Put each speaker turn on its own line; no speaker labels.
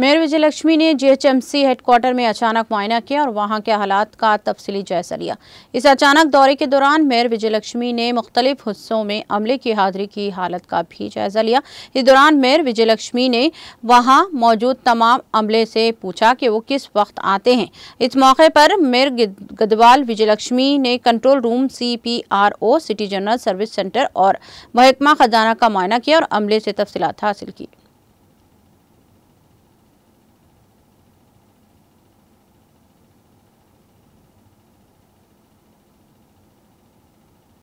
mayor Vijayalakshmi ने GHMC headquarter में अचानक मुआयना किया और वहां के हालात का तफसली जायजा लिया इस अचानक दौरे के दौरान मेयर विजयलक्ष्मी ने मुख्तलिफ हिस्सों में अमले की हाजिरी की हालत का भी जायजा लिया इस दौरान मेयर विजयलक्ष्मी ने वहां मौजूद तमाम अमले से पूछा कि वो किस वक्त आते हैं इस मौके पर मेयर गदवाल विजयलक्ष्मी ने control room C P R O city general service centre और महकमा खजाना का मुआयना किया और अमले से तफसीत हासिल की